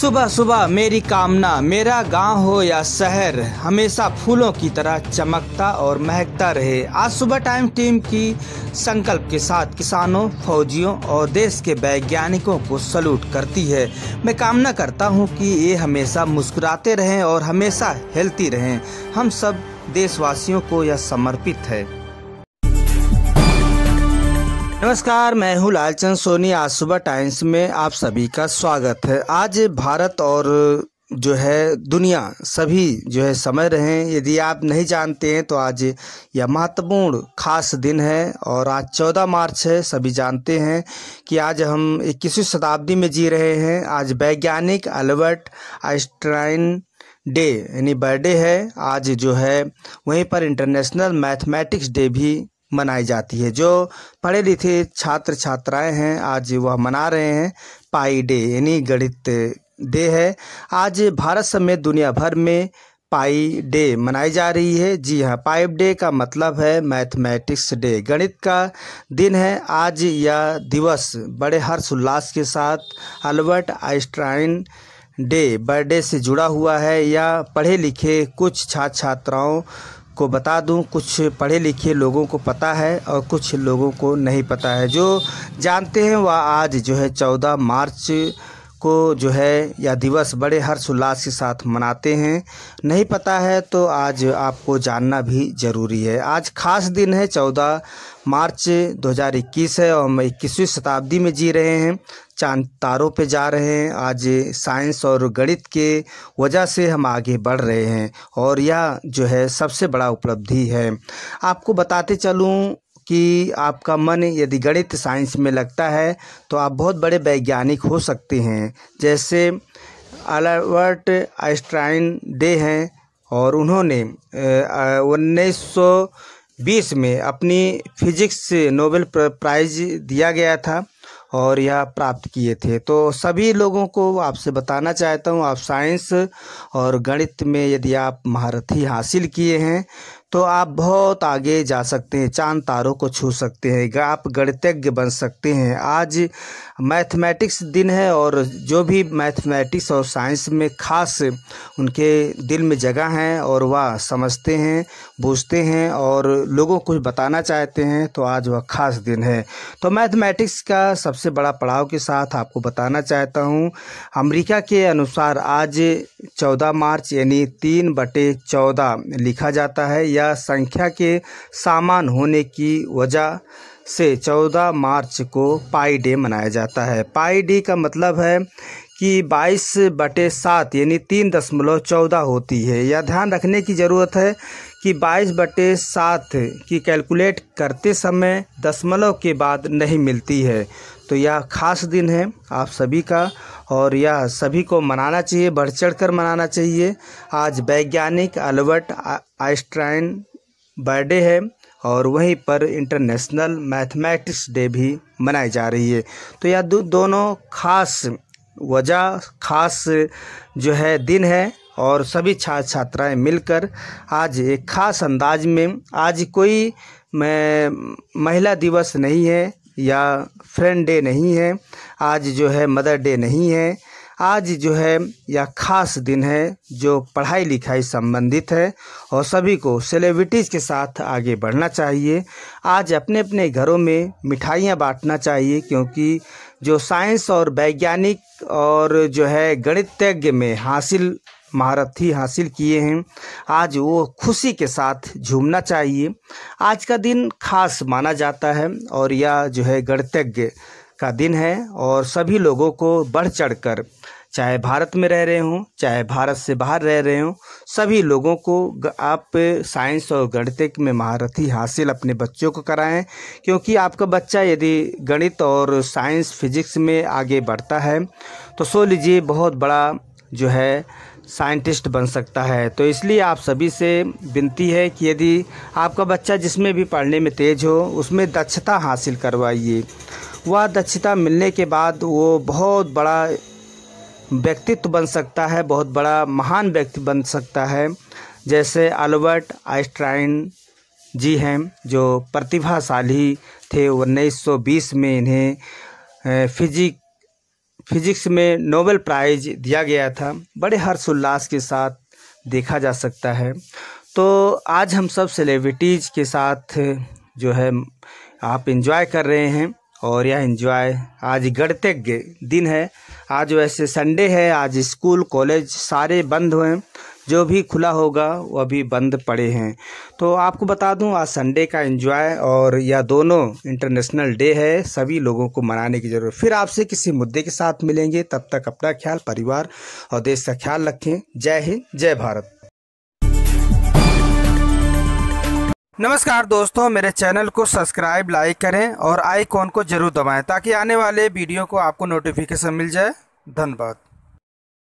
सुबह सुबह मेरी कामना मेरा गांव हो या शहर हमेशा फूलों की तरह चमकता और महकता रहे आज सुबह टाइम टीम की संकल्प के साथ किसानों फौजियों और देश के वैज्ञानिकों को सलूट करती है मैं कामना करता हूं कि ये हमेशा मुस्कुराते रहें और हमेशा हेल्थी रहें हम सब देशवासियों को यह समर्पित है नमस्कार मैं हूं लालचंद सोनी आज सुबह टाइम्स में आप सभी का स्वागत है आज भारत और जो है दुनिया सभी जो है समझ रहे हैं यदि आप नहीं जानते हैं तो आज यह महत्वपूर्ण खास दिन है और आज चौदह मार्च है सभी जानते हैं कि आज हम इक्कीसवीं शताब्दी में जी रहे हैं आज वैज्ञानिक अल्बर्ट आइंस्टाइन डे यानी बर्थडे है आज जो है वहीं पर इंटरनेशनल मैथमेटिक्स डे भी मनाई जाती है जो पढ़े लिखे छात्र छात्राएं हैं आज वह मना रहे हैं पाई डे यानी गणित डे है आज भारत समेत दुनिया भर में पाई डे मनाई जा रही है जी हाँ पाइप डे का मतलब है मैथमेटिक्स डे गणित का दिन है आज यह दिवस बड़े हर्षोल्लास के साथ अल्बर्ट आइंस्टाइन डे बर्थडे से जुड़ा हुआ है या पढ़े लिखे कुछ छात्र छात्राओं को बता दूं कुछ पढ़े लिखे लोगों को पता है और कुछ लोगों को नहीं पता है जो जानते हैं वह आज जो है चौदह मार्च को जो है यह दिवस बड़े हर्षोल्लास के साथ मनाते हैं नहीं पता है तो आज आपको जानना भी ज़रूरी है आज खास दिन है चौदह मार्च 2021 है और हम इक्कीसवीं शताब्दी में जी रहे हैं चांद तारों पे जा रहे हैं आज साइंस और गणित के वजह से हम आगे बढ़ रहे हैं और यह जो है सबसे बड़ा उपलब्धि है आपको बताते चलूँ कि आपका मन यदि गणित साइंस में लगता है तो आप बहुत बड़े वैज्ञानिक हो सकते हैं जैसे अल्बर्ट आइंस्टाइन डे हैं और उन्होंने उन्नीस बीस में अपनी फिजिक्स नोबेल प्राइज़ दिया गया था और यह प्राप्त किए थे तो सभी लोगों को आपसे बताना चाहता हूँ आप साइंस और गणित में यदि आप महारथी हासिल किए हैं तो आप बहुत आगे जा सकते हैं चांद तारों को छू सकते हैं आप गणितज्ञ बन सकते हैं आज मैथमेटिक्स दिन है और जो भी मैथमेटिक्स और साइंस में खास उनके दिल में जगह हैं और वह समझते हैं बूझते हैं और लोगों को बताना चाहते हैं तो आज वह खास दिन है तो मैथमेटिक्स का सबसे बड़ा पड़ाव के साथ आपको बताना चाहता हूँ अमरीका के अनुसार आज चौदह मार्च यानी तीन बटे चौदह लिखा जाता है या संख्या के सामान होने की वजह से 14 मार्च को पाई डे मनाया जाता है पाई डे का मतलब है कि 22 बटे सात यानी तीन दशमलव चौदह होती है यह ध्यान रखने की ज़रूरत है कि 22 बटे सात की कैलकुलेट करते समय दशमलव के बाद नहीं मिलती है तो यह खास दिन है आप सभी का और यह सभी को मनाना चाहिए बढ़ चढ़ कर मनाना चाहिए आज वैज्ञानिक अल्बर्ट आइंस्टाइन बर्थडे है और वहीं पर इंटरनेशनल मैथमेटिक्स डे भी मनाई जा रही है तो यह दो दोनों खास वजह खास जो है दिन है और सभी छात्र छात्राएं मिलकर आज एक खास अंदाज में आज कोई मैं महिला दिवस नहीं है या फ्रेंड डे नहीं है आज जो है मदर डे नहीं है आज जो है यह खास दिन है जो पढ़ाई लिखाई संबंधित है और सभी को सेलिब्रिटीज़ के साथ आगे बढ़ना चाहिए आज अपने अपने घरों में मिठाइयाँ बांटना चाहिए क्योंकि जो साइंस और वैज्ञानिक और जो है गणितज्ञ में हासिल महारथी हासिल किए हैं आज वो खुशी के साथ झूमना चाहिए आज का दिन खास माना जाता है और यह जो है गणतज्ञ का दिन है और सभी लोगों को बढ़ चढ़कर चाहे भारत में रह रहे हों चाहे भारत से बाहर रह रहे हों सभी लोगों को आप साइंस और गणित में महारथी हासिल अपने बच्चों को कराएं क्योंकि आपका बच्चा यदि गणित और साइंस फिजिक्स में आगे बढ़ता है तो सो लीजिए बहुत बड़ा जो है साइंटिस्ट बन सकता है तो इसलिए आप सभी से विनती है कि यदि आपका बच्चा जिसमें भी पढ़ने में तेज़ हो उसमें दक्षता हासिल करवाइए वह दक्षता मिलने के बाद वो बहुत बड़ा व्यक्तित्व बन सकता है बहुत बड़ा महान व्यक्ति बन सकता है जैसे अल्बर्ट आइंस्टाइन जी हैं जो प्रतिभाशाली थे 1920 में इन्हें फिजिक फिजिक्स में नोबेल प्राइज दिया गया था बड़े हर्षोल्लास के साथ देखा जा सकता है तो आज हम सब सेलिब्रिटीज़ के साथ जो है आप इन्जॉय कर रहे हैं और यह इन्जॉय आज गणतज्ञ दिन है आज वैसे संडे है आज स्कूल कॉलेज सारे बंद हुए हैं जो भी खुला होगा वह भी बंद पड़े हैं तो आपको बता दूं आज संडे का एंजॉय और यह दोनों इंटरनेशनल डे है सभी लोगों को मनाने की ज़रूरत फिर आपसे किसी मुद्दे के साथ मिलेंगे तब तक अपना ख्याल परिवार और देश का ख्याल रखें जय हिंद जय भारत नमस्कार दोस्तों मेरे चैनल को सब्सक्राइब लाइक करें और आइकॉन को जरूर दबाएं ताकि आने वाले वीडियो को आपको नोटिफिकेशन मिल जाए धन्यवाद